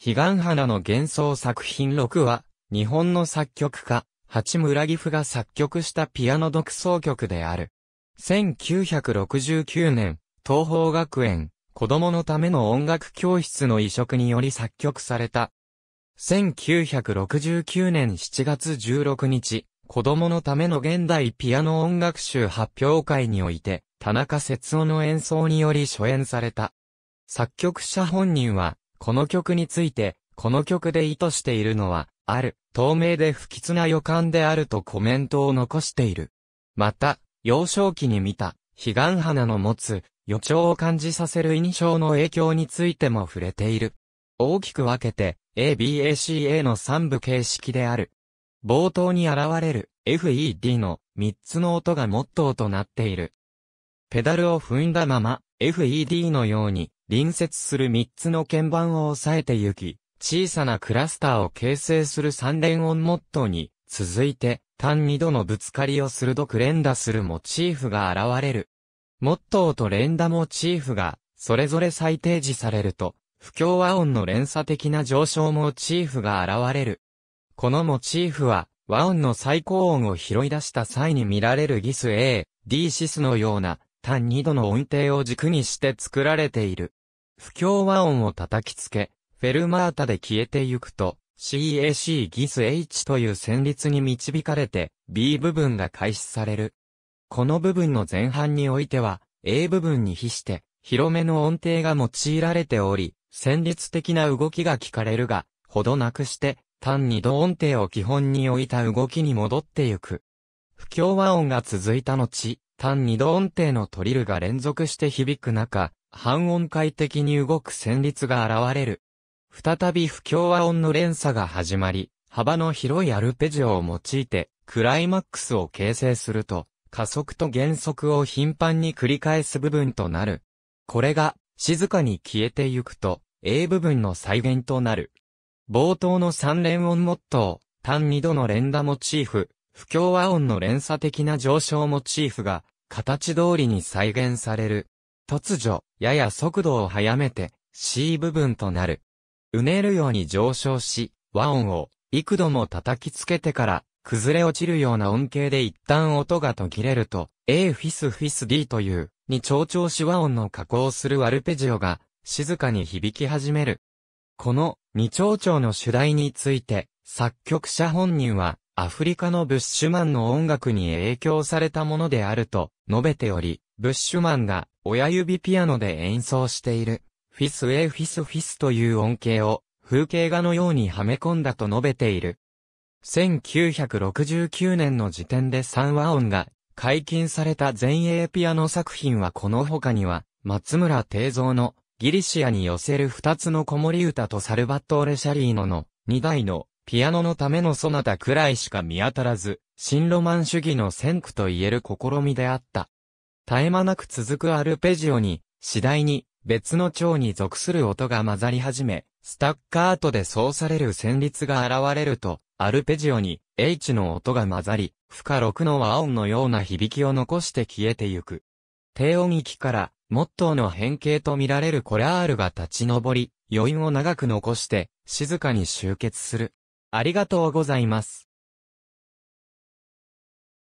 悲願花の幻想作品6は、日本の作曲家、八村岐阜が作曲したピアノ独奏曲である。1969年、東方学園、子供のための音楽教室の移植により作曲された。1969年7月16日、子供のための現代ピアノ音楽集発表会において、田中節夫の演奏により初演された。作曲者本人は、この曲について、この曲で意図しているのは、ある、透明で不吉な予感であるとコメントを残している。また、幼少期に見た、悲願花の持つ、予兆を感じさせる印象の影響についても触れている。大きく分けて、ABACA の三部形式である。冒頭に現れる FED の三つの音がモットーとなっている。ペダルを踏んだまま、FED のように隣接する3つの鍵盤を押さえてゆき、小さなクラスターを形成する三連音モットーに、続いて、単二度のぶつかりを鋭く連打するモチーフが現れる。モットーと連打モチーフが、それぞれ再提示されると、不協和音の連鎖的な上昇モチーフが現れる。このモチーフは、和音の最高音を拾い出した際に見られるギス A、D シスのような単2度の音程を軸にして作られている。不協和音を叩きつけ、フェルマータで消えてゆくと、CAC ギス H という旋律に導かれて B 部分が開始される。この部分の前半においては A 部分に比して広めの音程が用いられており、旋律的な動きが聞かれるが、ほどなくして単に度音程を基本に置いた動きに戻ってゆく。不協和音が続いた後、単二度音程のトリルが連続して響く中、半音階的に動く旋律が現れる。再び不協和音の連鎖が始まり、幅の広いアルペジオを用いて、クライマックスを形成すると、加速と減速を頻繁に繰り返す部分となる。これが、静かに消えてゆくと、A 部分の再現となる。冒頭の三連音モットー、単二度の連打モチーフ、不協和音の連鎖的な上昇モチーフが、形通りに再現される。突如、やや速度を速めて、C 部分となる。うねるように上昇し、和音を幾度も叩きつけてから、崩れ落ちるような音形で一旦音が途切れると、A フィスフィス D という、に超調子和音の加工するアルペジオが、静かに響き始める。この、二調調の主題について、作曲者本人は、アフリカのブッシュマンの音楽に影響されたものであると述べており、ブッシュマンが親指ピアノで演奏しているフィスウェイフィスフィスという音形を風景画のようにはめ込んだと述べている。1969年の時点で3和音が解禁された前衛ピアノ作品はこの他には、松村定蔵のギリシアに寄せる二つの子守歌とサルバットーレ・シャリーノの二台のピアノのためのソナタくらいしか見当たらず、新ロマン主義の先駆と言える試みであった。絶え間なく続くアルペジオに、次第に別の蝶に属する音が混ざり始め、スタッカートでそうされる旋律が現れると、アルペジオに H の音が混ざり、負荷6の和音のような響きを残して消えてゆく。低音域から、モットーの変形と見られるコラールが立ち上り、余韻を長く残して、静かに集結する。ありがとうございます。